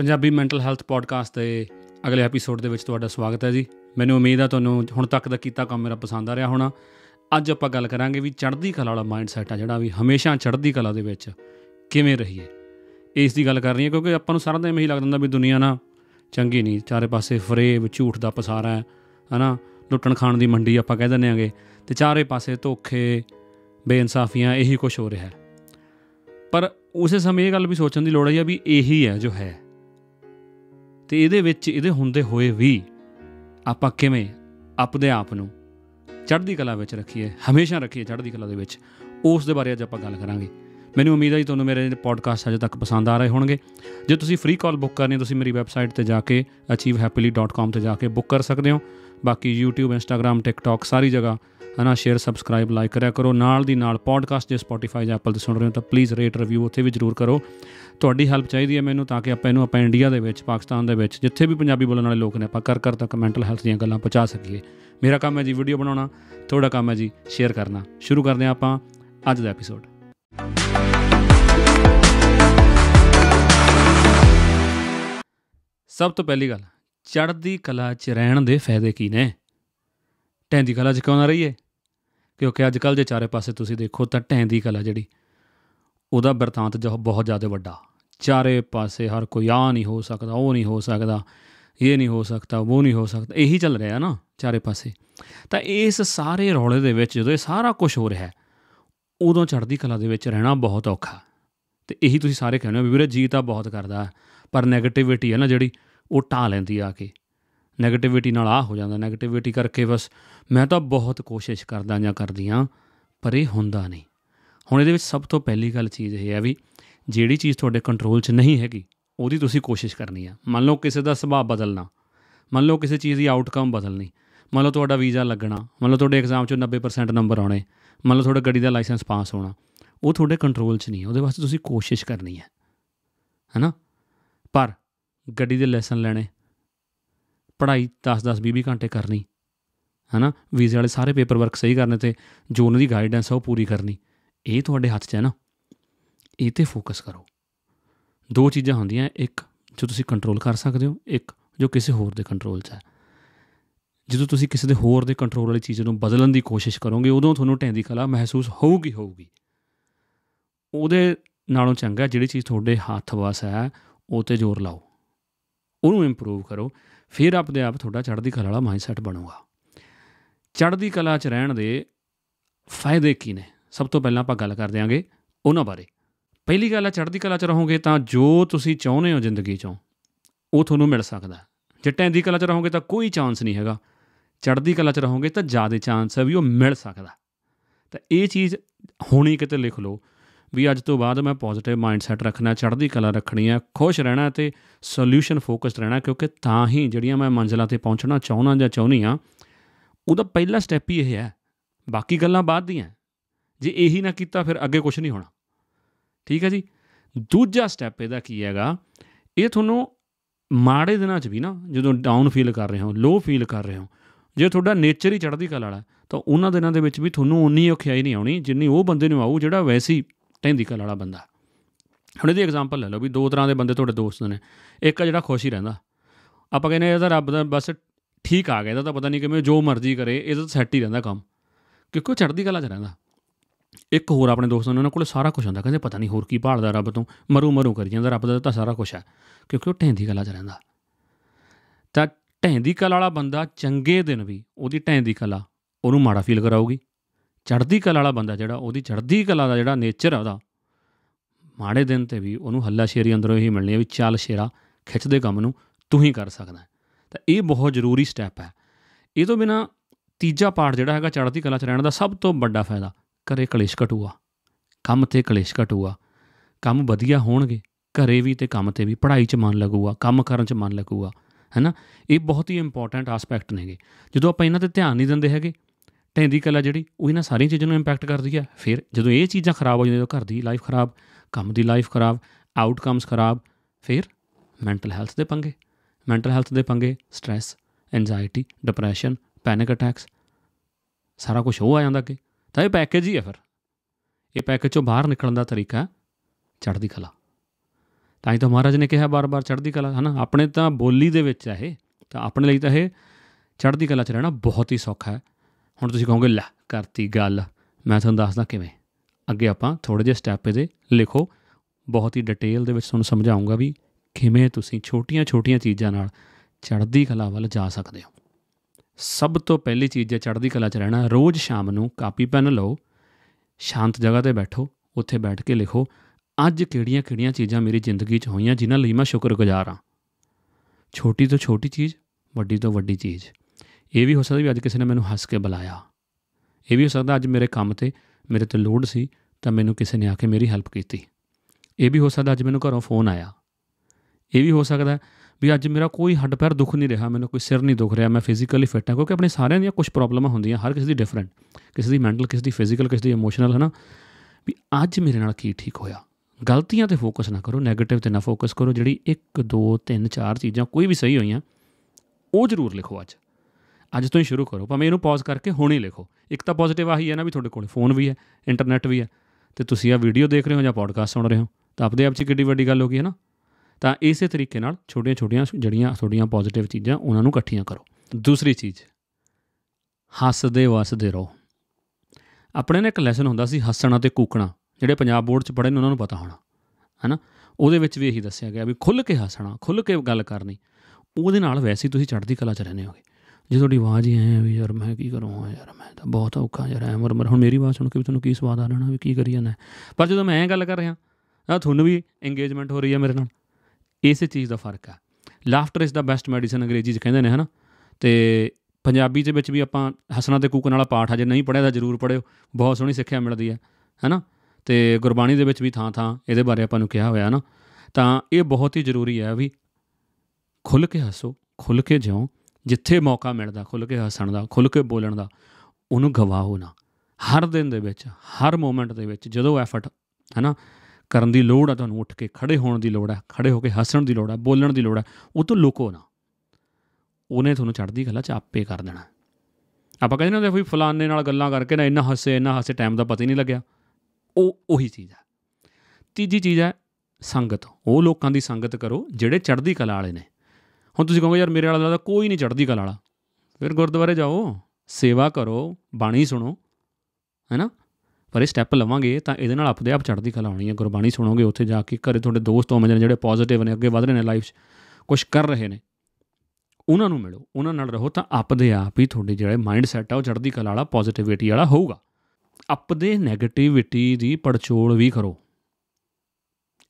Punjabi mental health podcast ਦੇ ਅਗਲੇ episode ਦੇ ਵਿੱਚ ਤੁਹਾਡਾ ਸਵਾਗਤ ਹੈ ਜੀ ਮੈਨੂੰ ਉਮੀਦ ਹੈ ਤੁਹਾਨੂੰ ਹੁਣ ਤੱਕ ਦਾ ਕੀਤਾ ਕੰਮ ਮੇਰਾ ਪਸੰਦ ਆ ਰਿਹਾ ਹੋਣਾ ਅੱਜ ਆਪਾਂ ਗੱਲ ਕਰਾਂਗੇ ਵੀ ਚੜ੍ਹਦੀ ਕਲਾ ਵਾਲਾ ਮਾਈਂਡਸੈਟ ਆ ਜਿਹੜਾ ਵੀ ਹਮੇਸ਼ਾ ਚੜ੍ਹਦੀ ਕਲਾ ਦੇ ਵਿੱਚ ਕਿਵੇਂ ਰਹੀਏ ਇਸ ਦੀ ਗੱਲ ਕਰਨੀ ਹੈ ਕਿਉਂਕਿ ਆਪਾਂ ਨੂੰ ਸਾਰਾ ਦਿਨ ਇਹੀ ਲੱਗਦਾ ਹੁੰਦਾ ਵੀ ਦੁਨੀਆ ਨਾ ਚੰਗੀ ਨਹੀਂ ਚਾਰੇ ਪਾਸੇ ਫਰੇਬ ਝੂਠ ਦਾ ਪਸਾਰਾ ਹੈ ਹਨਾ ਲੁੱਟਣ ਖਾਣ ਦੀ ਮੰਡੀ ਆਪਾਂ ਕਹਿ ਦਿੰਦੇ ਆਂਗੇ ਤੇ ਚਾਰੇ ਪਾਸੇ ਧੋਖੇ ਬੇਇਨਸਾਫੀਆਂ ਇਹੀ ਕੁਝ ਹੋ ਰਿਹਾ ਹੈ ਪਰ ਉਸੇ ਸਮੇਂ ਇਹ ਗੱਲ ਵੀ ਸੋਚਣ ਦੀ ਲੋੜ ਹੈ ਵੀ ਇਹੀ ਹੈ ਜੋ ਹੈ ਤੇ ਇਹਦੇ ਵਿੱਚ ਇਹਦੇ ਹੁੰਦੇ ਹੋਏ ਵੀ ਆਪਾਂ ਕਿਵੇਂ ਆਪਦੇ ਆਪ ਨੂੰ ਚੜ੍ਹਦੀ ਕਲਾ ਵਿੱਚ ਰੱਖੀਏ ਹਮੇਸ਼ਾ ਰੱਖੀਏ ਚੜ੍ਹਦੀ ਕਲਾ ਦੇ ਵਿੱਚ ਉਸ ਦੇ ਬਾਰੇ ਅੱਜ ਆਪਾਂ ਗੱਲ ਕਰਾਂਗੇ ਮੈਨੂੰ ਉਮੀਦ ਹੈ ਜੀ ਤੁਹਾਨੂੰ ਮੇਰੇ ਪੋਡਕਾਸਟ ਅਜੇ ਤੱਕ ਪਸੰਦ ਆ ਰਹੇ ਹੋਣਗੇ ਜੇ ਤੁਸੀਂ ਫ੍ਰੀ ਕਾਲ ਬੁੱਕ ਕਰਨੀ ਹੈ ਤੁਸੀਂ ਮੇਰੀ ਵੈਬਸਾਈਟ ਤੇ ਜਾ ਕੇ achievehappily.com ਤੇ ਜਾ ਕੇ ਬੁੱਕ ਕਰ ਸਕਦੇ ਹੋ ਬਾਕੀ YouTube Instagram TikTok ਸਾਰੀ ਜਗ੍ਹਾ ਹਨਾ ਸ਼ੇਅਰ ਸਬਸਕ੍ਰਾਈਬ ਲਾਈਕ ਕਰਿਆ ਕਰੋ ਨਾਲ ਦੀ ਨਾਲ ਪੋਡਕਾਸਟ ਜੇ ਸਪੋਟੀਫਾਈ ਜਾਂ ਐਪਲ ਤੇ ਸੁਣ ਰਹੇ ਹੋ ਤਾਂ ਪਲੀਜ਼ ਰੇਟ ਰਿਵਿਊ ਉੱਥੇ ਵੀ ਜਰੂਰ ਕਰੋ ਤੁਹਾਡੀ ਹੈਲਪ ਚਾਹੀਦੀ ਹੈ ਮੈਨੂੰ ਤਾਂ ਕਿ ਆਪਾਂ ਇਹਨੂੰ ਆਪਾਂ ਇੰਡੀਆ ਦੇ ਵਿੱਚ ਪਾਕਿਸਤਾਨ ਦੇ ਵਿੱਚ ਜਿੱਥੇ ਵੀ ਪੰਜਾਬੀ ਬੋਲਣ ਵਾਲੇ ਲੋਕ ਨੇ ਆਪਾਂ ਕਰ ਕਰ ਤੱਕ ਮੈਂਟਲ ਹੈਲਥ ਦੀਆਂ ਗੱਲਾਂ ਪਹੁੰਚਾ ਸਕੀਏ ਮੇਰਾ ਕੰਮ ਹੈ ਜੀ ਵੀਡੀਓ ਬਣਾਉਣਾ ਤੁਹਾਡਾ ਕੰਮ ਹੈ ਜੀ ਸ਼ੇਅਰ ਕਰਨਾ ਸ਼ੁਰੂ ਕਰਦੇ ਹਾਂ ਆਪਾਂ ਅੱਜ ਦਾ ਐਪੀਸੋਡ ਸਭ ਤੋਂ ਪਹਿਲੀ ਗੱਲ ਚੜ੍ਹਦੀ ਕਲਾ 'ਚ ਰਹਿਣ ਦੇ ਫਾਇਦੇ ਕੀ ਨੇ ਢੈਂ ਦੀ ਕਲਾ 'ਚ ਕਿਉਂ ਨਾ ਰਹੀਏ ਕਿਉਂਕਿ ਅੱਜ ਕੱਲ ਦੇ ਚਾਰੇ ਪਾਸੇ ਤੁਸੀਂ ਦੇਖੋ ਤਾਂ ਢੈਂ ਦੀ ਕਲਾ ਜਿਹੜੀ ਉਹਦਾ ਵਰਤਾਂਤ ਬਹੁਤ ਜ਼ਿਆਦਾ ਵੱਡਾ ਚਾਰੇ ਪਾਸੇ ਹਰ ਕੋਈ ਆ ਨਹੀਂ ਹੋ ਸਕਦਾ ਉਹ ਨਹੀਂ ਹੋ ਸਕਦਾ ਇਹ ਨਹੀਂ ਹੋ ਸਕਦਾ ਉਹ ਨਹੀਂ ਹੋ ਸਕਦਾ ਇਹੀ ਚੱਲ ਰਿਹਾ ਨਾ ਚਾਰੇ ਪਾਸੇ ਤਾਂ ਇਸ ਸਾਰੇ ਰੌਲੇ ਦੇ ਵਿੱਚ ਜਦੋਂ ਇਹ ਸਾਰਾ ਕੁਝ ਹੋ ਰਿਹਾ ਉਦੋਂ ਚੜ੍ਹਦੀ ਕਲਾ ਦੇ ਵਿੱਚ ਰਹਿਣਾ ਬਹੁਤ ਔਖਾ ਤੇ ਇਹੀ ਤੁਸੀਂ ਸਾਰੇ ਕਹਿੰਦੇ ਹੋ ਵੀਰੇ ਜੀ ਤਾਂ ਬਹੁਤ ਕਰਦਾ ਪਰ 네ਗੇਟਿਵਿਟੀ ਹੈ ਨਾ ਜਿਹੜੀ ਉਹ ਟਾ ਲੈਂਦੀ ਆ ਕੇ ਨੈਗੇਟਿਵਿਟੀ ਨਾਲ ਆ ਹੋ ਜਾਂਦਾ ਨੈਗੇਟਿਵਿਟੀ ਕਰਕੇ ਬਸ ਮੈਂ ਤਾਂ ਬਹੁਤ ਕੋਸ਼ਿਸ਼ ਕਰਦਾ ਜਾਂ ਕਰਦੀ ਆ ਪਰ ਇਹ ਹੁੰਦਾ ਨਹੀਂ ਹੁਣ ਇਹਦੇ ਵਿੱਚ ਸਭ ਤੋਂ ਪਹਿਲੀ ਗੱਲ ਚੀਜ਼ ਇਹ ਹੈ ਵੀ ਜਿਹੜੀ ਚੀਜ਼ ਤੁਹਾਡੇ ਕੰਟਰੋਲ 'ਚ ਨਹੀਂ ਹੈਗੀ ਉਹਦੀ ਤੁਸੀਂ ਕੋਸ਼ਿਸ਼ ਕਰਨੀ ਆ ਮੰਨ ਲਓ ਕਿਸੇ ਦਾ ਸੁਭਾਅ ਬਦਲਣਾ ਮੰਨ ਲਓ ਕਿਸੇ ਚੀਜ਼ ਦੀ ਆਊਟਕਮ ਬਦਲਣੀ ਮੰਨ ਲਓ ਤੁਹਾਡਾ ਵੀਜ਼ਾ ਲੱਗਣਾ ਮੰਨ ਲਓ ਤੁਹਾਡੇ ਐਗਜ਼ਾਮ 'ਚ 90% ਨੰਬਰ ਆਉਣੇ ਮੰਨ ਲਓ ਤੁਹਾਡਾ ਗੱਡੀ ਦਾ ਲਾਇਸੈਂਸ ਪਾਸ ਹੋਣਾ ਉਹ ਤੁਹਾਡੇ ਕੰਟਰੋਲ 'ਚ ਨਹੀਂ ਹੈ ਉਹਦੇ ਵਾਸਤੇ ਤੁਸੀਂ ਕੋਸ਼ਿਸ਼ ਕਰਨੀ ਹੈ ਹੈਨਾ ਪਰ ਗੱਡੀ ਦੇ ਲੈਸਨ ਲੈਣੇ ਪੜ੍ਹਾਈ 10-10 20 ਘੰਟੇ ਕਰਨੀ ਹੈਨਾ ਵੀਜ਼ੇ ਵਾਲੇ ਸਾਰੇ ਪੇਪਰ ਵਰਕ ਸਹੀ ਕਰਨੇ ਤੇ ਜੋ ਉਹਨਾਂ ਦੀ ਗਾਈਡੈਂਸ ਆ ਉਹ ਪੂਰੀ ਕਰਨੀ ਇਹ ਤੁਹਾਡੇ ਹੱਥ 'ਚ ਹੈ ਨਾ ਇਹ ਤੇ ਫੋਕਸ ਕਰੋ ਦੋ ਚੀਜ਼ਾਂ ਹੁੰਦੀਆਂ ਇੱਕ ਜੋ ਤੁਸੀਂ ਕੰਟਰੋਲ ਕਰ ਸਕਦੇ ਹੋ ਇੱਕ ਜੋ ਕਿਸੇ ਹੋਰ ਦੇ ਕੰਟਰੋਲ 'ਚ ਹੈ ਜਦੋਂ ਤੁਸੀਂ ਕਿਸੇ ਦੇ ਹੋਰ ਦੇ ਕੰਟਰੋਲ ਵਾਲੀ ਚੀਜ਼ ਨੂੰ ਬਦਲਣ ਦੀ ਕੋਸ਼ਿਸ਼ ਕਰੋਗੇ ਉਦੋਂ ਤੁਹਾਨੂੰ ਟੈਂਦੀ ਕਲਾ ਮਹਿਸੂਸ ਹੋਊਗੀ ਹੋਊਗੀ ਉਹਦੇ ਨਾਲੋਂ ਚੰਗਾ ਜਿਹੜੀ ਚੀਜ਼ ਤੁਹਾਡੇ ਹੱਥ ਵਾਸ ਹੈ ਉਹ ਤੇ ਜ਼ੋਰ ਲਾਓ ਉਹਨੂੰ ਇੰਪਰੂਵ ਕਰੋ ਫਿਰ ਆਪਦੇ ਆਪ ਤੁਹਾਡਾ ਚੜ੍ਹਦੀ ਕਲਾ ਵਾਲਾ ਮਾਈਂਡਸੈਟ ਬਣੂਗਾ ਚੜ੍ਹਦੀ ਕਲਾ 'ਚ ਰਹਿਣ ਦੇ ਫਾਇਦੇ ਕੀ ਨੇ ਸਭ ਤੋਂ ਪਹਿਲਾਂ ਆਪਾਂ ਗੱਲ ਕਰਦੇ ਆਂਗੇ ਉਹਨਾਂ ਬਾਰੇ ਪਹਿਲੀ ਗੱਲ ਆ ਚੜ੍ਹਦੀ ਕਲਾ 'ਚ ਰਹੋਗੇ ਤਾਂ ਜੋ ਤੁਸੀਂ ਚਾਹੁੰਦੇ ਹੋ ਜ਼ਿੰਦਗੀ 'ਚੋਂ ਉਹ ਤੁਹਾਨੂੰ ਮਿਲ ਸਕਦਾ ਜੇ ਟੈਂਦੀ ਕਲਾ 'ਚ ਰਹੋਗੇ ਤਾਂ ਕੋਈ ਚਾਂਸ ਨਹੀਂ ਹੈਗਾ ਚੜ੍ਹਦੀ ਕਲਾ 'ਚ ਰਹੋਗੇ ਤਾਂ ਜ਼ਿਆਦਾ ਚਾਂਸ ਹੈ ਵੀ ਉਹ ਮਿਲ ਸਕਦਾ ਤਾਂ ਇਹ ਚੀਜ਼ ਹੋਣੀ ਕਿਤੇ ਲਿਖ ਲਓ ਵੀ ਅੱਜ ਤੋਂ ਬਾਅਦ ਮੈਂ ਪੋਜ਼ਿਟਿਵ ਮਾਈਂਡਸੈਟ ਰੱਖਣਾ ਚੜ੍ਹਦੀ ਕਲਾ ਰੱਖਣੀ ਹੈ ਖੁਸ਼ ਰਹਿਣਾ ਤੇ ਸੋਲੂਸ਼ਨ ਫੋਕਸਡ ਰਹਿਣਾ ਕਿਉਂਕਿ ਤਾਂ ਹੀ ਜਿਹੜੀਆਂ ਮੈਂ ਮੰਜ਼ਲਾਂ ਤੇ ਪਹੁੰਚਣਾ ਚਾਹੁੰਦਾ ਜਾਂ ਚਾਹੁੰਨੀ ਆ ਉਹਦਾ ਪਹਿਲਾ ਸਟੈਪ ਹੀ ਇਹ ਹੈ ਬਾਕੀ ਗੱਲਾਂ ਬਾਅਦ ਦੀਆਂ ਜੇ ਇਹੀ ਨਾ ਕੀਤਾ ਫਿਰ ਅੱਗੇ ਕੁਝ ਨਹੀਂ ਹੋਣਾ ਠੀਕ ਹੈ ਜੀ ਦੂਜਾ ਸਟੈਪ ਇਹਦਾ ਕੀ ਹੈਗਾ ਇਹ ਤੁਹਾਨੂੰ ਮਾੜੇ ਦਿਨਾਂ 'ਚ ਵੀ ਨਾ ਜਦੋਂ ਡਾਊਨ ਫੀਲ ਕਰ ਰਹੇ ਹੋ ਲੋ ਫੀਲ ਕਰ ਰਹੇ ਹੋ ਜੇ ਤੁਹਾਡਾ ਨੇਚਰ ਹੀ ਚੜ੍ਹਦੀ ਕਲਾ ਵਾਲਾ ਤਾਂ ਉਹਨਾਂ ਦਿਨਾਂ ਦੇ ਵਿੱਚ ਵੀ ਤੁਹਾਨੂੰ ਉਨੀ ਔਖਿਆਈ ਨਹੀਂ ਆਉਣੀ ਜਿੰਨੀ ਉਹ ਬੰਦੇ ਨੂੰ ਆਊ ਜਿਹੜਾ ਵੈਸੀ ਟੈਂਦੀਕਲ ਵਾਲਾ ਬੰਦਾ ਹੁਣ ਇਹਦੀ ਐਗਜ਼ਾਮਪਲ ਲੈ ਲਓ ਵੀ ਦੋ ਤਰ੍ਹਾਂ ਦੇ ਬੰਦੇ ਤੁਹਾਡੇ ਦੋਸਤ ਨੇ ਇੱਕ ਆ ਜਿਹੜਾ ਖੁਸ਼ ਹੀ ਰਹਿੰਦਾ ਆਪਾਂ ਕਹਿੰਦੇ ਇਹਦਾ ਰੱਬ ਦਾ ਬਸ ਠੀਕ ਆ ਗਿਆ ਇਹਦਾ ਤਾਂ ਪਤਾ ਨਹੀਂ ਕਿਵੇਂ ਜੋ ਮਰਜ਼ੀ ਕਰੇ ਇਹਦਾ ਤਾਂ ਸੈੱਟ ਹੀ ਰਹਿੰਦਾ ਕੰਮ ਕਿਉਂਕਿ ਕੋ ਚੜ੍ਹਦੀ ਕਲਾ 'ਚ ਰਹਿੰਦਾ ਇੱਕ ਹੋਰ ਆਪਣੇ ਦੋਸਤ ਨੇ ਉਹਨਾਂ ਕੋਲ ਸਾਰਾ ਕੁਝ ਹੁੰਦਾ ਕਹਿੰਦੇ ਪਤਾ ਨਹੀਂ ਹੋਰ ਕੀ ਭਾਲਦਾ ਰੱਬ ਤੋਂ ਮਰੂ ਮਰੂ ਕਰੀ ਜਾਂਦਾ ਰੱਬ ਦਾ ਤਾਂ ਸਾਰਾ ਕੁਝ ਹੈ ਕਿਉਂਕਿ ਉਹ ਟੈਂਦੀ ਕਲਾ 'ਚ ਰਹਿੰਦਾ ਤਾਂ ਟੈਂਦੀ ਕਲਾ ਵਾਲਾ ਬੰਦਾ ਚੰਗੇ ਦਿਨ ਵੀ ਉਹਦੀ ਟੈਂਦੀ ਕਲਾ ਉਹਨੂੰ ਮਾੜਾ ਫੀਲ ਕਰਾਉਗੀ ਚੜ੍ਹਦੀ ਕਲਾ ਵਾਲਾ ਬੰਦਾ ਜਿਹੜਾ ਉਹਦੀ ਚੜ੍ਹਦੀ ਕਲਾ ਦਾ ਜਿਹੜਾ ਨੇਚਰ ਆ ਉਹਦਾ ਮਾੜੇ ਦਿਨ ਤੇ ਵੀ ਉਹਨੂੰ ਹੱਲਾ ਸ਼ੇਰੀ ਅੰਦਰੋਂ ਹੀ ਮਿਲਣੀ ਹੈ ਵੀ ਚੱਲ ਸ਼ੇਰਾ ਖਿੱਚ ਦੇ ਕੰਮ ਨੂੰ ਤੂੰ ਹੀ ਕਰ ਸਕਦਾ ਤਾਂ ਇਹ ਬਹੁਤ ਜ਼ਰੂਰੀ ਸਟੈਪ ਹੈ ਇਹ ਤੋਂ ਬਿਨਾ ਤੀਜਾ ਪਾਰਟ ਜਿਹੜਾ ਹੈਗਾ ਚੜ੍ਹਦੀ ਕਲਾ ਚ ਰਹਿਣ ਦਾ ਸਭ ਤੋਂ ਵੱਡਾ ਫਾਇਦਾ ਘਰੇ ਕਲੇਸ਼ ਘਟੂਗਾ ਕੰਮ ਤੇ ਕਲੇਸ਼ ਘਟੂਗਾ ਕੰਮ ਵਧੀਆ ਹੋਣਗੇ ਘਰੇ ਵੀ ਤੇ ਕੰਮ ਤੇ ਵੀ ਪੜ੍ਹਾਈ 'ਚ ਮਨ ਲੱਗੂਗਾ ਕੰਮ ਕਰਨ 'ਚ ਮਨ ਲੱਗੂਗਾ ਹੈਨਾ ਇਹ ਬਹੁਤ ਹੀ ਇੰਪੋਰਟੈਂਟ ਐਸਪੈਕਟ ਨੇਗੇ ਜਦੋਂ ਆਪਾਂ ਇਹਨਾਂ ਤੇ ਧਿਆਨ ਨਹੀਂ ਦਿੰਦੇ ਹੈਗੇ ਢਹਿੰਦੀ ਕਲਾ ਜਿਹੜੀ ਉਹ ਇਹਨਾਂ ਸਾਰੀਆਂ ਚੀਜ਼ਾਂ ਨੂੰ ਇੰਪੈਕਟ ਕਰਦੀ ਆ ਫਿਰ ਜਦੋਂ ਇਹ ਚੀਜ਼ਾਂ ਖਰਾਬ ਹੋ ਜਾਂਦੀਆਂ ਤਾਂ ਘਰ ਦੀ ਲਾਈਫ ਖਰਾਬ ਕੰਮ ਦੀ ਲਾਈਫ ਖਰਾਬ ਆਊਟਕਮਸ ਖਰਾਬ ਫਿਰ ਮੈਂਟਲ ਹੈਲਥ ਦੇ ਪੰਗੇ ਮੈਂਟਲ ਹੈਲਥ ਦੇ ਪੰਗੇ stress anxiety depression panic attacks ਸਾਰਾ ਕੁਝ ਹੋ ਆ ਜਾਂਦਾ ਕਿ ਤਾਂ ਇਹ ਪੈਕੇਜ ਹੀ ਆ ਫਿਰ ਇਹ ਪੈਕੇਜ ਚੋਂ ਬਾਹਰ ਨਿਕਲਣ ਦਾ ਤਰੀਕਾ ਚੜ੍ਹਦੀ ਕਲਾ ਤਾਂ ਹੀ ਤਾਂ ਮਹਾਰਾਜ ਨੇ ਕਿਹਾ ਬਾਰ-ਬਾਰ ਚੜ੍ਹਦੀ ਕਲਾ ਹਨਾ ਆਪਣੇ ਤਾਂ ਬੋਲੀ ਦੇ ਵਿੱਚ ਆ ਇਹ ਤਾਂ ਆਪਣੇ ਲਈ ਤਾਂ ਇਹ ਚੜ੍ਹਦੀ ਕਲਾ ਚ ਰਹਿਣਾ ਬਹੁਤ ਹੀ ਸੌਖਾ ਹੈ ਹੁਣ ਤੁਸੀਂ ਕਹੋਗੇ ਲੈ ਕਰਤੀ ਗੱਲ ਮੈਂ ਤੁਹਾਨੂੰ ਦੱਸਦਾ ਕਿਵੇਂ ਅੱਗੇ ਆਪਾਂ ਥੋੜੇ ਜਿਹੇ ਸਟੈਪ ਇਹਦੇ ਲਿਖੋ ਬਹੁਤ ਹੀ ਡਿਟੇਲ ਦੇ ਵਿੱਚ ਤੁਹਾਨੂੰ ਸਮਝਾਉਂਗਾ ਵੀ ਕਿਵੇਂ ਤੁਸੀਂ ਛੋਟੀਆਂ-ਛੋਟੀਆਂ ਚੀਜ਼ਾਂ ਨਾਲ ਚੜ੍ਹਦੀ ਕਲਾ ਵੱਲ ਜਾ ਸਕਦੇ ਹੋ ਸਭ ਤੋਂ ਪਹਿਲੀ ਚੀਜ਼ ਹੈ ਚੜ੍ਹਦੀ ਕਲਾ 'ਚ ਰਹਿਣਾ ਰੋਜ਼ ਸ਼ਾਮ ਨੂੰ ਕਾਪੀ ਪੈਨ ਲਓ ਸ਼ਾਂਤ ਜਗ੍ਹਾ ਤੇ ਬੈਠੋ ਉੱਥੇ ਬੈਠ ਕੇ ਲਿਖੋ ਅੱਜ ਕਿਹੜੀਆਂ-ਕਿਹੜੀਆਂ ਚੀਜ਼ਾਂ ਮੇਰੀ ਜ਼ਿੰਦਗੀ 'ਚ ਹੋਈਆਂ ਜਿਨ੍ਹਾਂ ਲਈ ਮੈਂ ਸ਼ੁਕਰਗੁਜ਼ਾਰ ਹਾਂ ਛੋਟੀ ਤੋਂ ਛੋਟੀ ਚੀਜ਼ ਵੱਡੀ ਤੋਂ ਵੱਡੀ ਚੀਜ਼ ਇਹ ਵੀ ਹੋ ਸਕਦਾ ਵੀ ਅੱਜ ਕਿਸੇ ਨੇ ਮੈਨੂੰ ਹੱਸ ਕੇ ਬੁਲਾਇਆ ਇਹ ਵੀ ਹੋ ਸਕਦਾ ਅੱਜ ਮੇਰੇ ਕੰਮ ਤੇ ਮੇਰੇ ਤੇ ਲੋਡ ਸੀ ਤਾਂ ਮੈਨੂੰ ਕਿਸੇ ਨੇ ਆ ਕੇ ਮੇਰੀ ਹੈਲਪ ਕੀਤੀ ਇਹ ਵੀ ਹੋ ਸਕਦਾ ਅੱਜ ਮੈਨੂੰ ਘਰੋਂ ਫੋਨ ਆਇਆ ਇਹ ਵੀ ਹੋ ਸਕਦਾ ਵੀ ਅੱਜ ਮੇਰਾ ਕੋਈ ਹੱਡ ਪੈਰ ਦੁੱਖ ਨਹੀਂ ਰਿਹਾ ਮੈਨੂੰ ਕੋਈ ਸਿਰ ਨਹੀਂ ਦੁਖ ਰਿਹਾ ਮੈਂ ਫਿਜ਼ੀਕਲੀ ਫਿੱਟ ਹਾਂ ਕਿਉਂਕਿ ਆਪਣੇ ਸਾਰਿਆਂ ਦੀਆਂ ਕੁਝ ਪ੍ਰੋਬਲਮਾਂ ਹੁੰਦੀਆਂ ਹਰ ਕਿਸੇ ਦੀ ਡਿਫਰੈਂਟ ਕਿਸੇ ਦੀ ਮੈਂਟਲ ਕਿਸੇ ਦੀ ਫਿਜ਼ੀਕਲ ਕਿਸੇ ਦੀ ਇਮੋਸ਼ਨਲ ਹਨਾ ਵੀ ਅੱਜ ਮੇਰੇ ਨਾਲ ਕੀ ਠੀਕ ਹੋਇਆ ਗਲਤੀਆਂ ਤੇ ਫੋਕਸ ਨਾ ਕਰੋ 네ਗੇਟਿਵ ਤੇ ਨਾ ਫੋਕਸ ਕਰੋ ਜਿਹੜੀ 1 2 3 4 ਚੀਜ਼ਾਂ ਕੋਈ ਵੀ ਸਹੀ ਹੋਈਆਂ ਉਹ ਜ਼ਰੂਰ ਲਿਖੋ ਅੱਜ ਅੱਜ ਤੋਂ ਹੀ ਸ਼ੁਰੂ ਕਰੋ ਭਾਵੇਂ ਇਹਨੂੰ ਪੌਜ਼ ਕਰਕੇ ਹੀ ਲਿਖੋ ਇੱਕ ਤਾਂ ਪੋਜ਼ਿਟਿਵ ਆਹੀ ਹੈ ਨਾ ਵੀ ਤੁਹਾਡੇ ਕੋਲ ਫੋਨ ਵੀ ਹੈ ਇੰਟਰਨੈਟ ਵੀ ਹੈ ਤੇ ਤੁਸੀਂ ਆ ਵੀਡੀਓ ਦੇਖ ਰਹੇ ਹੋ ਜਾਂ ਪੋਡਕਾਸਟ ਸੁਣ ਰਹੇ ਹੋ ਤਾਂ ਆਪਦੇ ਆਪ 'ਚ ਕਿੱਡੀ ਵੱਡੀ ਗੱਲ ਹੋ ਗਈ ਹੈ ਨਾ ਤਾਂ ਇਸੇ ਤਰੀਕੇ ਨਾਲ ਛੋਟੀਆਂ-ਛੋਟੀਆਂ ਜੜੀਆਂ ਤੁਹਾਡੀਆਂ ਪੋਜ਼ਿਟਿਵ ਚੀਜ਼ਾਂ ਉਹਨਾਂ ਨੂੰ ਇਕੱਠੀਆਂ ਕਰੋ ਦੂਸਰੀ ਚੀਜ਼ ਹੱਸਦੇ ਵਸਦੇ ਰਹੋ ਆਪਣੇ ਨੇ ਇੱਕ ਲੈਸਨ ਹੁੰਦਾ ਸੀ ਹੱਸਣਾ ਤੇ ਕੂਕਣਾ ਜਿਹੜੇ ਪੰਜਾਬ ਬੋਰਡ 'ਚ ਪੜ੍ਹੇ ਨੇ ਉਹਨਾਂ ਨੂੰ ਪਤਾ ਹੋਣਾ ਹੈਨਾ ਉਹਦੇ ਵਿੱਚ ਵੀ ਇਹੀ ਦੱਸਿਆ ਗਿਆ ਵੀ ਖੁੱਲ ਕੇ ਹੱਸਣਾ ਖੁੱਲ ਕੇ ਗੱਲ ਕਰਨੀ ਉਹਦੇ ਨਾਲ ਵੈਸੇ ਤੁਸੀਂ ਚੜ੍ਹਦੀ ਕਲਾ 'ਚ ਰਹਿੰਦੇ ਹੋਗੇ ਜੇ ਤੁਹਾਡੀ ਆਵਾਜ਼ ਹੀ ਆਏ ਵੀ ਯਾਰ ਮੈਂ ਕੀ ਕਰਾਂ ਯਾਰ ਮੈਂ ਤਾਂ ਬਹੁਤ ਔਖਾ ਯਾਰ ਐ ਮਰ ਮਰ ਹੁਣ ਮੇਰੀ ਆਵਾਜ਼ ਸੁਣ ਕੇ ਵੀ ਤੁਹਾਨੂੰ ਕੀ ਸਵਾਦ ਆ ਰਹਿਣਾ ਵੀ ਕੀ ਕਰੀ ਜਾਂਦਾ ਪਰ ਜਦੋਂ ਮੈਂ ਗੱਲ ਕਰ ਰਿਹਾ ਆ ਤੁਹਾਨੂੰ ਵੀ ਇੰਗੇਜਮੈਂਟ ਹੋ ਰਹੀ ਹੈ ਮੇਰੇ ਨਾਲ ਇਸੇ ਚੀਜ਼ ਦਾ ਫਰਕ ਆ ਲਾਫਟਰ ਇਜ਼ ਦਾ ਬੈਸਟ ਮੈਡੀਸਨ ਅੰਗਰੇਜ਼ੀ 'ਚ ਕਹਿੰਦੇ ਨੇ ਹਨਾ ਤੇ ਪੰਜਾਬੀ ਦੇ ਵਿੱਚ ਵੀ ਆਪਾਂ ਹਸਣਾ ਤੇ ਕੂਕਣ ਵਾਲਾ ਪਾਠ ਆ ਜੇ ਨਹੀਂ ਪੜਿਆ ਤਾਂ ਜ਼ਰੂਰ ਪੜਿਓ ਬਹੁਤ ਸੋਹਣੀ ਸਿੱਖਿਆ ਮਿਲਦੀ ਹੈ ਹਨਾ ਤੇ ਗੁਰਬਾਣੀ ਦੇ ਵਿੱਚ ਵੀ ਥਾਂ ਥਾਂ ਇਹਦੇ ਬਾਰੇ ਆਪਾਂ ਨੂੰ ਕਿਹਾ ਹੋਇਆ ਹਨਾ ਤਾਂ ਇਹ ਬਹੁਤ ਹੀ ਜ਼ਰੂਰੀ ਹੈ ਵੀ ਖੁੱਲ ਕੇ ਹੱਸੋ ਖੁੱਲ ਕੇ ਜਿਓ ਜਿੱਥੇ ਮੌਕਾ ਮਿਲਦਾ ਖੁੱਲ ਕੇ ਹੱਸਣ ਦਾ ਖੁੱਲ ਕੇ ਬੋਲਣ ਦਾ ਉਹਨੂੰ ਗਵਾਓ ਨਾ ਹਰ ਦਿਨ ਦੇ ਵਿੱਚ ਹਰ ਮੂਮੈਂਟ ਦੇ ਵਿੱਚ ਜਦੋਂ ਐਫਰਟ ਹੈਨਾ ਕਰਨ ਦੀ ਲੋੜ ਆ ਤੁਹਾਨੂੰ ਉੱਠ ਕੇ ਖੜੇ ਹੋਣ ਦੀ ਲੋੜ ਆ ਖੜੇ ਹੋ ਕੇ ਹੱਸਣ ਦੀ ਲੋੜ ਆ ਬੋਲਣ ਦੀ ਲੋੜ ਆ ਉਹ ਤੋਂ ਲੁਕੋ ਨਾ ਉਹਨੇ ਤੁਹਾਨੂੰ ਚੜਦੀ ਗੱਲਾਂ ਚ ਆਪੇ ਕਰ ਦੇਣਾ ਆਪਾਂ ਕਹਿੰਦੇ ਨਾ ਕੋਈ ਫਲਾਣੇ ਨਾਲ ਗੱਲਾਂ ਕਰਕੇ ਨਾ ਇੰਨਾ ਹੱਸੇ ਇੰਨਾ ਹੱਸੇ ਟਾਈਮ ਦਾ ਪਤਾ ਹੀ ਨਹੀਂ ਲੱਗਿਆ ਉਹ ਉਹੀ ਚੀਜ਼ ਆ ਤੀਜੀ ਚੀਜ਼ ਆ ਸੰਗਤ ਉਹ ਲੋਕਾਂ ਦੀ ਸੰਗਤ ਕਰੋ ਜਿਹੜੇ ਚੜ੍ਹਦੀ ਕਲਾ ਵਾਲੇ ਨੇ ਹੁਣ ਤੁਸੀਂ ਕਹੋਗੇ ਯਾਰ ਮੇਰੇ ਵਾਲਾ ਲੱਗਦਾ ਕੋਈ ਨਹੀਂ ਚੜ੍ਹਦੀ ਕਲਾ ਵਾਲਾ ਫਿਰ ਗੁਰਦੁਆਰੇ ਜਾਓ ਸੇਵਾ ਕਰੋ ਬਾਣੀ ਸੁਣੋ ਹੈਨਾ ਪਰ ਇਹ ਸਟੈਪ ਲਵਾਂਗੇ ਤਾਂ ਇਹਦੇ ਨਾਲ ਆਪਦੇ ਆਪ ਚੜ੍ਹਦੀ ਕਲਾ ਆਉਣੀ ਹੈ ਗੁਰਬਾਣੀ ਸੁਣੋਗੇ ਉੱਥੇ ਜਾ ਕੇ ਘਰੇ ਤੁਹਾਡੇ ਦੋਸਤ ਹੋਣ ਜਿਹੜੇ ਪੋਜ਼ਿਟਿਵ ਨੇ ਅੱਗੇ ਵਧ ਰਹੇ ਨੇ ਲਾਈਫ 'ਚ ਕੁਝ ਕਰ ਰਹੇ ਨੇ ਉਹਨਾਂ ਨੂੰ ਮਿਲੋ ਉਹਨਾਂ ਨਾਲ ਰਹੋ ਤਾਂ ਆਪਦੇ ਆਪ ਹੀ ਤੁਹਾਡੇ ਜਿਹੜੇ ਮਾਈਂਡ ਸੈਟ ਆ ਉਹ ਚੜ੍ਹਦੀ ਕਲਾ ਵਾਲਾ ਪੋਜ਼ਿਟਿਵਿਟੀ ਵਾਲਾ ਹੋਊਗਾ ਆਪਦੇ 네ਗੇਟਿਵਿਟੀ ਦੀ ਪੜਚੋਲ ਵੀ ਕਰੋ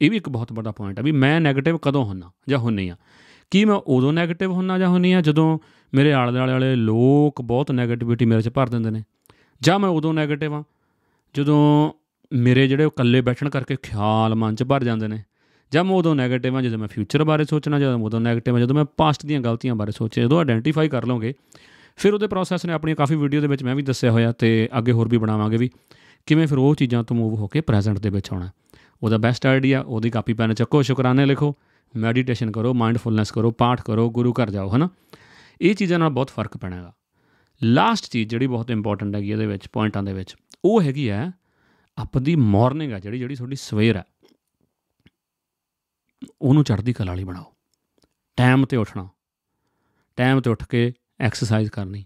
ਇਹ ਵੀ ਇੱਕ ਬਹੁਤ ਵੱਡਾ ਪੁਆਇੰਟ ਆ ਵੀ ਮੈਂ 네ਗੇਟਿਵ ਕਦੋਂ ਹੁੰਨਾ ਜਾਂ ਹੁੰਨੀ ਆ ਕੀ ਮੈਂ ਉਦੋਂ 네ਗੇਟਿਵ ਹੁੰਨਾ ਜਾਂ ਹੁੰਨੀ ਆ ਜਦੋਂ ਮੇਰੇ ਆਲੇ ਦੁਆਲੇ ਵਾਲੇ ਲੋਕ ਬਹੁਤ 네ਗੇਟਿਵਿਟੀ ਮੇਰੇ 'ਚ ਭਰ ਦਿੰਦੇ ਨੇ ਜਾਂ ਮੈਂ ਉਦੋਂ 네ਗੇਟਿਵ ਆ ਜਦੋਂ ਮੇਰੇ ਜਿਹੜੇ ਇਕੱਲੇ ਬੈਠਣ ਕਰਕੇ ਖਿਆਲ ਮਨ 'ਚ ਭਰ ਜਾਂਦੇ ਨੇ ਜਾਂ ਮੈਂ ਉਦੋਂ 네ਗੇਟਿਵ ਆ ਜਦੋਂ ਮੈਂ ਫਿਊਚਰ ਬਾਰੇ ਸੋਚਣਾ ਜਾਂ ਉਦੋਂ 네ਗੇਟਿਵ ਆ ਜਦੋਂ ਮੈਂ ਪਾਸਟ ਦੀਆਂ ਗਲਤੀਆਂ ਬਾਰੇ ਸੋਚੇ ਜਦੋਂ ਆਇਡੈਂਟੀਫਾਈ ਕਰ ਲਵਾਂਗੇ ਫਿਰ ਉਹਦੇ ਪ੍ਰੋਸੈਸ ਨੇ ਆਪਣੀ ਕਾਫੀ ਵੀਡੀਓ ਦੇ ਵਿੱਚ ਮੈਂ ਵੀ ਦੱਸਿਆ ਹੋਇਆ ਤੇ ਅੱਗੇ ਹੋਰ ਵੀ ਬਣਾਵਾਂਗੇ ਵੀ ਕਿਵੇਂ ਫਿਰ ਉਹ ਚੀਜ਼ਾਂ ਤੋਂ ਮੂਵ ਹੋ ਕੇ ਪ੍ਰੈਜ਼ੈਂਟ ਦੇ ਵਿੱਚ ਆਉਣਾ ਉਹਦਾ ਬੈਸਟ ਆਈਡੀਆ ਉਹਦੀ ਕਾਪੀ ਪੈਨ ਚੱਕੋ ਸ਼ੁਕਰਾਨੇ ਲਿਖੋ ਮੈਡੀਟੇਸ਼ਨ ਕਰੋ ਮਾਈਂਡਫੁਲਨੈਸ ਕਰੋ ਪਾਠ ਕਰੋ ਗੁਰੂ ਘਰ ਜਾਓ ਹਨਾ ਇਹ ਚੀਜ਼ਾਂ ਨਾਲ ਬਹੁਤ ਫਰਕ ਪੈਣਾਗਾ ਲਾਸਟ ਚੀਜ਼ ਜਿਹੜੀ ਬਹੁਤ ਇੰਪੋਰਟੈਂਟ ਹੈਗੀ ਇਹਦੇ ਵਿੱਚ ਪੁਆਇੰਟਾਂ ਦੇ ਵਿੱਚ ਉਹ ਹੈਗੀ ਹੈ ਆਪਣੀ ਮਾਰਨਿੰਗ ਆ ਜਿਹੜੀ ਜਿਹੜੀ ਤੁਹਾਡੀ ਸਵੇਰ ਆ ਉਹਨੂੰ ਚੜ੍ਹਦੀ ਕਲਾ ਵਾਲੀ ਬਣਾਓ ਟਾਈਮ ਤੇ ਉੱਠਣਾ ਟਾਈਮ ਤੇ ਉੱਠ ਕੇ ਐਕਸਰਸਾਈਜ਼ ਕਰਨੀ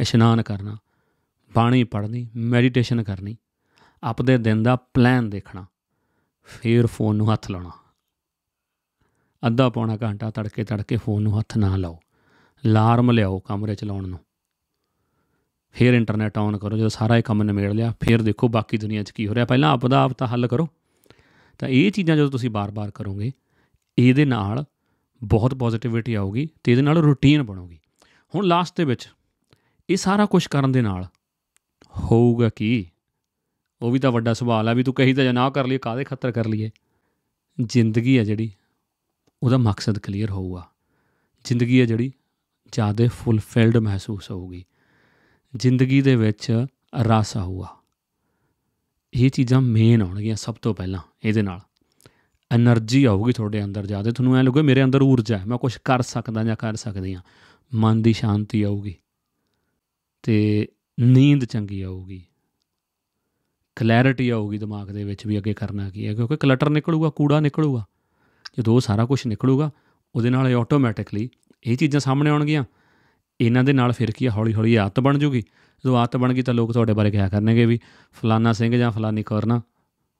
ਇਸ਼ਨਾਨ ਕਰਨਾ ਬਾਣੀ ਪੜ੍ਹਨੀ ਮੈਡੀਟੇਸ਼ਨ ਕਰਨੀ ਆਪਦੇ ਦਿਨ ਦਾ ਪਲਾਨ ਦੇਖਣਾ ਫੇਰ ਫੋਨ ਨੂੰ ਹੱਥ ਲਾਉਣਾ ਅੱਧਾ ਪੌਣਾ ਘੰਟਾ ਤੜਕੇ ਤੜਕੇ ਫੋਨ ਨੂੰ ਹੱਥ ਨਾ ਲਾਓ ਅਲਾਰਮ ਲਿਆਓ ਕਮਰੇ ਚ ਲਾਉਣ ਨੂੰ ਫਿਰ ਇੰਟਰਨੈਟ ਆਨ ਕਰੋ ਜਦੋਂ ਸਾਰਾ ਇਹ ਕੰਮ ਨਿਮੇੜ ਲਿਆ ਫਿਰ ਦੇਖੋ ਬਾਕੀ ਦੁਨੀਆ 'ਚ ਕੀ ਹੋ ਰਿਹਾ ਪਹਿਲਾਂ ਆਪ ਦਾ ਆਪ ਤਾਂ ਹੱਲ ਕਰੋ ਤਾਂ ਇਹ ਚੀਜ਼ਾਂ ਜਦੋਂ ਤੁਸੀਂ ਬਾਰ-ਬਾਰ ਕਰੋਗੇ ਇਹਦੇ ਨਾਲ ਬਹੁਤ ਪੋਜ਼ਿਟਿਵਿਟੀ ਆਊਗੀ ਤੇ ਇਹਦੇ ਨਾਲ ਰੁਟੀਨ ਬਣੂਗੀ ਹੁਣ ਲਾਸਟ ਦੇ ਵਿੱਚ ਇਹ ਸਾਰਾ ਕੁਝ ਕਰਨ ਦੇ ਨਾਲ ਹੋਊਗਾ ਕੀ ਉਹ ਵੀ ਤਾਂ ਵੱਡਾ ਸਵਾਲ ਆ ਵੀ ਤੂੰ ਕਹੀ ਤਾਂ ਜਨਾਹ ਕਰ ਲਈ ਕਾਦੇ ਖਤਰ ਕਰ ਲਈਏ ਜ਼ਿੰਦਗੀ ਆ ਜਿਹੜੀ ਉਹਦਾ ਮਕਸਦ ਕਲੀਅਰ ਹੋਊਗਾ ਜ਼ਿੰਦਗੀ ਹੈ ਜਿਹੜੀ ਜ਼ਿਆਦਾ ਫੁੱਲਫਿਲਡ ਮਹਿਸੂਸ ਹੋਊਗੀ ਜ਼ਿੰਦਗੀ ਦੇ ਵਿੱਚ ਰਸ ਆਊਗਾ ਇਹ ਚੀਜ਼ਾਂ ਮੇਨ ਆਉਣਗੀਆਂ ਸਭ ਤੋਂ ਪਹਿਲਾਂ ਇਹਦੇ ਨਾਲ એનર્ਜੀ ਆਊਗੀ ਤੁਹਾਡੇ ਅੰਦਰ ਜਿਆਦਾ ਤੁਹਾਨੂੰ ਐ ਲੱਗੂਗਾ ਮੇਰੇ ਅੰਦਰ ਊਰਜਾ ਹੈ ਮੈਂ ਕੁਝ ਕਰ ਸਕਦਾ ਜਾਂ ਕਰ ਸਕਦੀ ਹਾਂ ਮਨ ਦੀ ਸ਼ਾਂਤੀ ਆਊਗੀ ਤੇ ਨੀਂਦ ਚੰਗੀ ਆਊਗੀ ਕਲੈਰਿਟੀ ਆਊਗੀ ਦਿਮਾਗ ਦੇ ਵਿੱਚ ਵੀ ਅੱਗੇ ਕਰਨਾ ਕੀ ਹੈ ਕਿਉਂਕਿ ਕਲਟਰ ਨਿਕਲੂਗਾ ਕੂੜਾ ਨਿਕਲੂਗਾ ਜਦੋਂ ਸਾਰਾ ਕੁਝ ਨਿਕਲੂਗਾ ਉਹਦੇ ਨਾਲ ਇਹ ਆਟੋਮੈਟਿਕਲੀ ਇਹ ਚੀਜ਼ਾਂ ਸਾਹਮਣੇ ਆਉਣਗੀਆਂ ਇਹਨਾਂ ਦੇ ਨਾਲ ਫਿਰ ਕੀ ਹੌਲੀ ਹੌਲੀ ਆਦਤ ਬਣ ਜੂਗੀ ਜਦੋਂ ਆਦਤ ਬਣ ਗਈ ਤਾਂ ਲੋਕ ਤੁਹਾਡੇ ਬਾਰੇ ਕਿਹਾ ਕਰਨਗੇ ਵੀ ਫਲਾਨਾ ਸਿੰਘ ਜਾਂ ਫਲਾਨੀ ਕਰਨਾ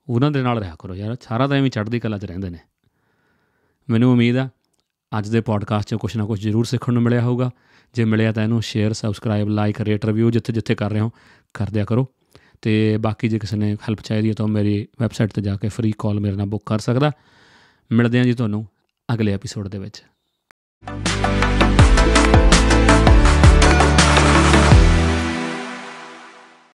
ਉਹਨਾਂ ਦੇ ਨਾਲ ਰਹਿ ਕਰੋ ਯਾਰ ਸਾਰਾ ਤਾਂ ਐਵੇਂ ਚੜ੍ਹਦੀ ਕਲਾ 'ਚ ਰਹਿੰਦੇ ਨੇ ਮੈਨੂੰ ਉਮੀਦ ਆ ਅੱਜ ਦੇ ਪੋਡਕਾਸਟ 'ਚ ਕੁਝ ਨਾ ਕੁਝ ਜ਼ਰੂਰ ਸਿੱਖਣ ਨੂੰ ਮਿਲਿਆ ਹੋਊਗਾ ਜੇ ਮਿਲਿਆ ਤਾਂ ਇਹਨੂੰ share subscribe like rate review ਜਿੱਥੇ ਜਿੱਥੇ ਕਰ ਰਹੇ ਹੋ ਕਰ ਦਿਆ ਕਰੋ ਤੇ ਬਾਕੀ ਜੇ ਕਿਸੇ ਨੇ ਹੈਲਪ ਚਾਹੀਦੀ ਹੈ ਤਾਂ ਮੇਰੀ ਵੈਬਸਾਈਟ ਤੇ ਜਾ ਕੇ ਫ੍ਰੀ ਕਾਲ ਮੇਰੇ ਨਾਲ ਬੁੱਕ ਕਰ ਸਕਦਾ ਮਿਲਦੇ ਹਾਂ ਜੀ ਤੁਹਾਨੂੰ ਅਗਲੇ ਐਪੀਸੋਡ ਦੇ ਵਿੱਚ